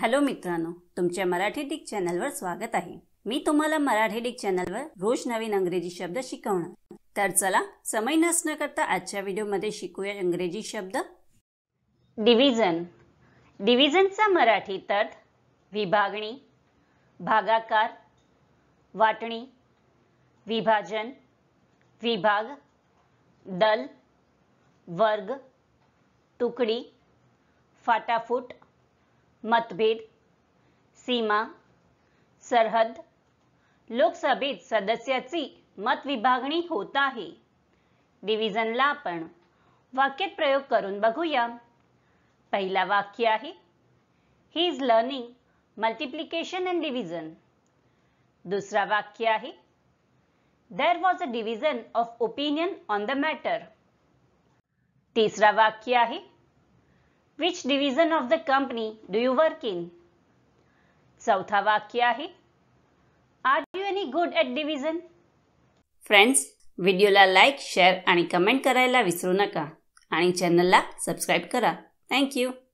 hello मित्रांनो तुमच्या Marathi Dick चॅनलवर स्वागत आहे मी तुम्हाला मराठी डिक चॅनलवर रोज नवीन अंग्रेजी शब्द शिकवणार तर चला समय नसणं करता आजच्या व्हिडिओमध्ये शिकूया इंग्रजी शब्द डिव्हिजन डिव्हिजनचा मराठी तर्थ विभागणी भागाकार वाटणी विभाजन विभाग दल वर्ग तुकडी फाटाफूट मतभेद सीमा सरहद लोकसभेत सदस्याची मतविभागणी होत आहे डिव्हिजनला आपण वाक्यात प्रयोग करून बघूया पहिला वाक्य आहे he is learning multiplication and division दुसरा वाक्य आहे there was a division of opinion on the matter तिसरा वाक्य आहे which division of the company do you work in चौथा वाक्य आहे are you any good at division friends व्हिडिओला लाईक शेअर आणि कमेंट करायला विसरू नका आणि चॅनलला सबस्क्राईब करा थँक्यू